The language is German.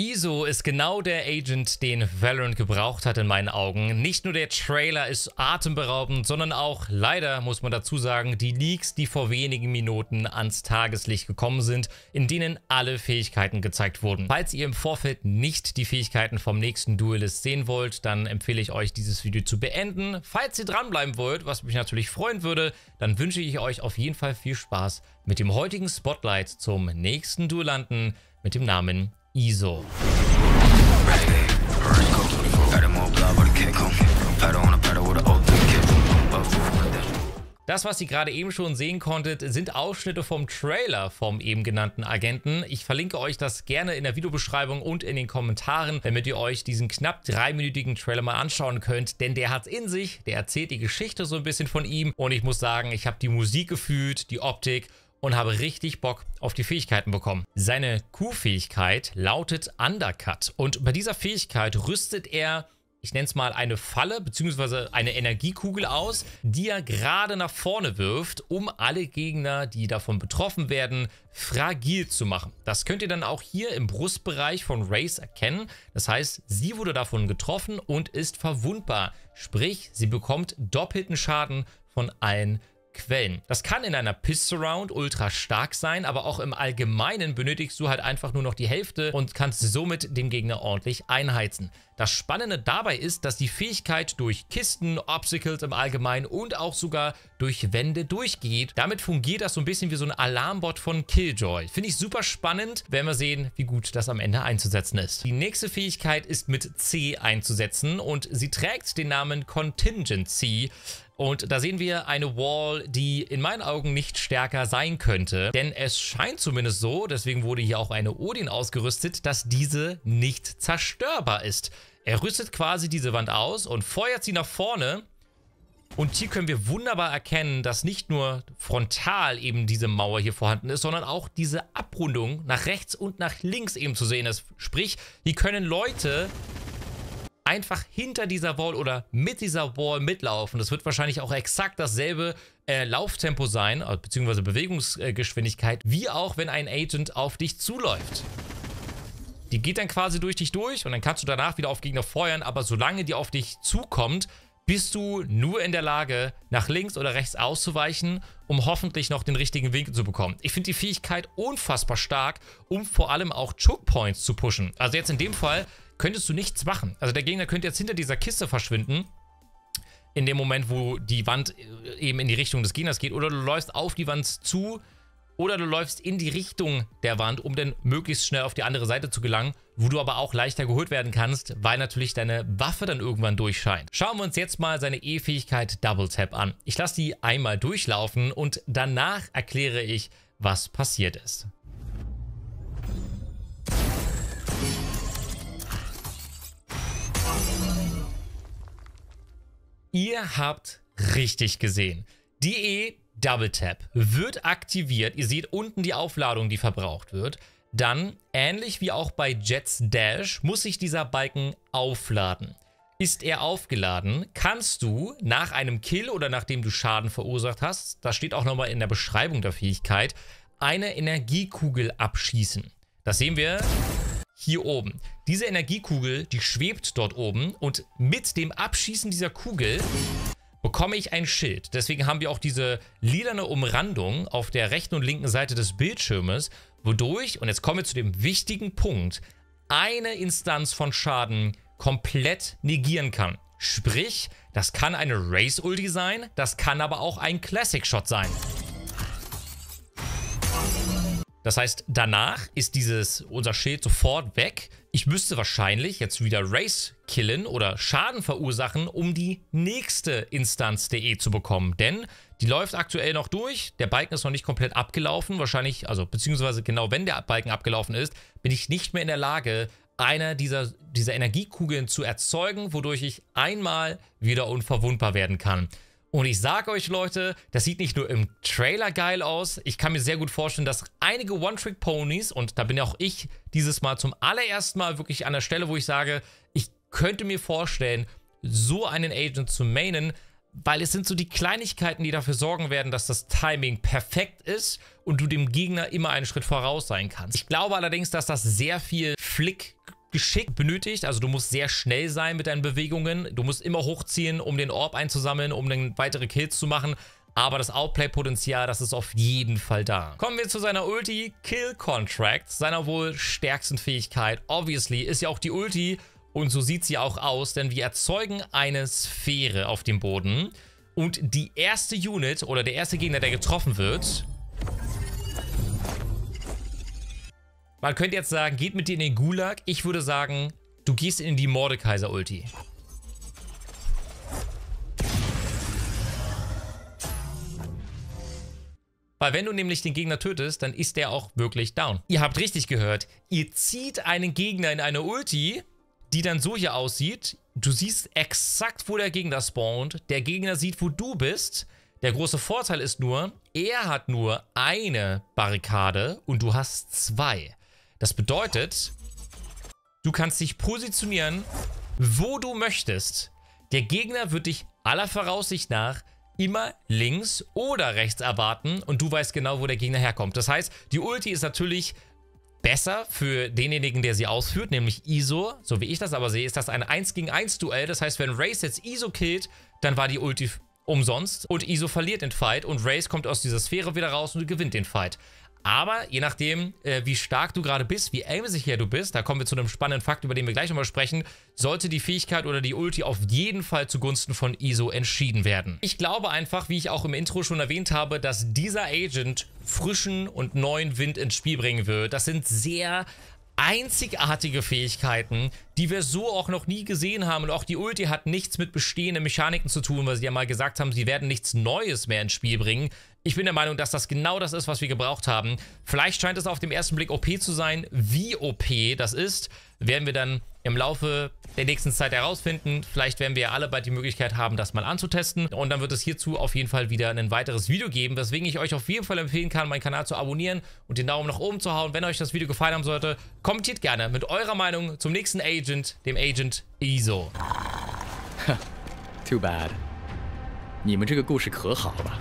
ISO ist genau der Agent, den Valorant gebraucht hat in meinen Augen. Nicht nur der Trailer ist atemberaubend, sondern auch, leider muss man dazu sagen, die Leaks, die vor wenigen Minuten ans Tageslicht gekommen sind, in denen alle Fähigkeiten gezeigt wurden. Falls ihr im Vorfeld nicht die Fähigkeiten vom nächsten Duelist sehen wollt, dann empfehle ich euch, dieses Video zu beenden. Falls ihr dranbleiben wollt, was mich natürlich freuen würde, dann wünsche ich euch auf jeden Fall viel Spaß mit dem heutigen Spotlight zum nächsten Duellanten mit dem Namen ISO. Das, was ihr gerade eben schon sehen konntet, sind Ausschnitte vom Trailer vom eben genannten Agenten. Ich verlinke euch das gerne in der Videobeschreibung und in den Kommentaren, damit ihr euch diesen knapp dreiminütigen Trailer mal anschauen könnt, denn der hat es in sich, der erzählt die Geschichte so ein bisschen von ihm und ich muss sagen, ich habe die Musik gefühlt, die Optik und habe richtig Bock auf die Fähigkeiten bekommen. Seine Q-Fähigkeit lautet Undercut und bei dieser Fähigkeit rüstet er ich nenne es mal eine Falle bzw. eine Energiekugel aus, die er gerade nach vorne wirft, um alle Gegner, die davon betroffen werden, fragil zu machen. Das könnt ihr dann auch hier im Brustbereich von Race erkennen. Das heißt, sie wurde davon getroffen und ist verwundbar. Sprich, sie bekommt doppelten Schaden von allen Quellen. Das kann in einer Piss-Surround ultra stark sein, aber auch im Allgemeinen benötigst du halt einfach nur noch die Hälfte und kannst somit dem Gegner ordentlich einheizen. Das Spannende dabei ist, dass die Fähigkeit durch Kisten, Obstacles im Allgemeinen und auch sogar durch Wände durchgeht. Damit fungiert das so ein bisschen wie so ein Alarmbot von Killjoy. Finde ich super spannend, werden wir sehen, wie gut das am Ende einzusetzen ist. Die nächste Fähigkeit ist mit C einzusetzen und sie trägt den Namen Contingency. Und da sehen wir eine Wall, die in meinen Augen nicht stärker sein könnte. Denn es scheint zumindest so, deswegen wurde hier auch eine Odin ausgerüstet, dass diese nicht zerstörbar ist. Er rüstet quasi diese Wand aus und feuert sie nach vorne. Und hier können wir wunderbar erkennen, dass nicht nur frontal eben diese Mauer hier vorhanden ist, sondern auch diese Abrundung nach rechts und nach links eben zu sehen ist. Sprich, hier können Leute einfach hinter dieser Wall oder mit dieser Wall mitlaufen. Das wird wahrscheinlich auch exakt dasselbe äh, Lauftempo sein, äh, beziehungsweise Bewegungsgeschwindigkeit, wie auch wenn ein Agent auf dich zuläuft. Die geht dann quasi durch dich durch und dann kannst du danach wieder auf Gegner feuern, aber solange die auf dich zukommt, bist du nur in der Lage, nach links oder rechts auszuweichen, um hoffentlich noch den richtigen Winkel zu bekommen. Ich finde die Fähigkeit unfassbar stark, um vor allem auch Choke Points zu pushen. Also jetzt in dem Fall könntest du nichts machen. Also der Gegner könnte jetzt hinter dieser Kiste verschwinden, in dem Moment, wo die Wand äh, eben in die Richtung des Gegners geht, oder du läufst auf die Wand zu, oder du läufst in die Richtung der Wand, um dann möglichst schnell auf die andere Seite zu gelangen, wo du aber auch leichter geholt werden kannst, weil natürlich deine Waffe dann irgendwann durchscheint. Schauen wir uns jetzt mal seine E-Fähigkeit Double Tap an. Ich lasse die einmal durchlaufen und danach erkläre ich, was passiert ist. Ihr habt richtig gesehen. Die E Double Tap wird aktiviert. Ihr seht unten die Aufladung, die verbraucht wird. Dann, ähnlich wie auch bei Jets Dash, muss sich dieser Balken aufladen. Ist er aufgeladen, kannst du nach einem Kill oder nachdem du Schaden verursacht hast, das steht auch nochmal in der Beschreibung der Fähigkeit, eine Energiekugel abschießen. Das sehen wir hier oben. Diese Energiekugel, die schwebt dort oben und mit dem Abschießen dieser Kugel bekomme ich ein Schild. Deswegen haben wir auch diese lilane Umrandung auf der rechten und linken Seite des Bildschirmes, wodurch, und jetzt kommen wir zu dem wichtigen Punkt, eine Instanz von Schaden komplett negieren kann. Sprich, das kann eine Race-Ulti sein, das kann aber auch ein Classic-Shot sein. Das heißt, danach ist dieses unser Schild sofort weg. Ich müsste wahrscheinlich jetzt wieder Race killen oder Schaden verursachen, um die nächste Instanz DE zu bekommen. Denn die läuft aktuell noch durch. Der Balken ist noch nicht komplett abgelaufen. Wahrscheinlich, also beziehungsweise genau wenn der Balken abgelaufen ist, bin ich nicht mehr in der Lage, einer dieser, dieser Energiekugeln zu erzeugen, wodurch ich einmal wieder unverwundbar werden kann. Und ich sage euch, Leute, das sieht nicht nur im Trailer geil aus. Ich kann mir sehr gut vorstellen, dass einige One-Trick-Ponys, und da bin auch ich dieses Mal zum allerersten Mal wirklich an der Stelle, wo ich sage, ich könnte mir vorstellen, so einen Agent zu mainen, weil es sind so die Kleinigkeiten, die dafür sorgen werden, dass das Timing perfekt ist und du dem Gegner immer einen Schritt voraus sein kannst. Ich glaube allerdings, dass das sehr viel Flick Geschick benötigt. Also du musst sehr schnell sein mit deinen Bewegungen. Du musst immer hochziehen, um den Orb einzusammeln, um dann weitere Kills zu machen. Aber das Outplay-Potenzial, das ist auf jeden Fall da. Kommen wir zu seiner Ulti Kill Contract, seiner wohl stärksten Fähigkeit. Obviously ist ja auch die Ulti und so sieht sie auch aus, denn wir erzeugen eine Sphäre auf dem Boden. Und die erste Unit oder der erste Gegner, der getroffen wird, Man könnte jetzt sagen, geht mit dir in den Gulag. Ich würde sagen, du gehst in die Mordekaiser-Ulti. Weil wenn du nämlich den Gegner tötest, dann ist der auch wirklich down. Ihr habt richtig gehört. Ihr zieht einen Gegner in eine Ulti, die dann so hier aussieht. Du siehst exakt, wo der Gegner spawnt. Der Gegner sieht, wo du bist. Der große Vorteil ist nur, er hat nur eine Barrikade und du hast zwei. Das bedeutet, du kannst dich positionieren, wo du möchtest. Der Gegner wird dich aller Voraussicht nach immer links oder rechts erwarten und du weißt genau, wo der Gegner herkommt. Das heißt, die Ulti ist natürlich besser für denjenigen, der sie ausführt, nämlich ISO. So wie ich das aber sehe, ist das ein 1 gegen 1 Duell. Das heißt, wenn Race jetzt ISO killt, dann war die Ulti umsonst und ISO verliert den Fight und Race kommt aus dieser Sphäre wieder raus und gewinnt den Fight. Aber je nachdem, äh, wie stark du gerade bist, wie aimsicher du bist, da kommen wir zu einem spannenden Fakt, über den wir gleich nochmal sprechen, sollte die Fähigkeit oder die Ulti auf jeden Fall zugunsten von ISO entschieden werden. Ich glaube einfach, wie ich auch im Intro schon erwähnt habe, dass dieser Agent frischen und neuen Wind ins Spiel bringen wird. Das sind sehr einzigartige Fähigkeiten, die wir so auch noch nie gesehen haben. Und auch die Ulti hat nichts mit bestehenden Mechaniken zu tun, weil sie ja mal gesagt haben, sie werden nichts Neues mehr ins Spiel bringen. Ich bin der Meinung, dass das genau das ist, was wir gebraucht haben. Vielleicht scheint es auf dem ersten Blick OP zu sein. Wie OP das ist, werden wir dann im Laufe der nächsten Zeit herausfinden. Vielleicht werden wir ja alle bald die Möglichkeit haben, das mal anzutesten. Und dann wird es hierzu auf jeden Fall wieder ein weiteres Video geben, weswegen ich euch auf jeden Fall empfehlen kann, meinen Kanal zu abonnieren und den Daumen nach oben zu hauen. Wenn euch das Video gefallen haben sollte, kommentiert gerne mit eurer Meinung zum nächsten Agent, dem Agent ISO. Too bad. 你们这个故事可好了。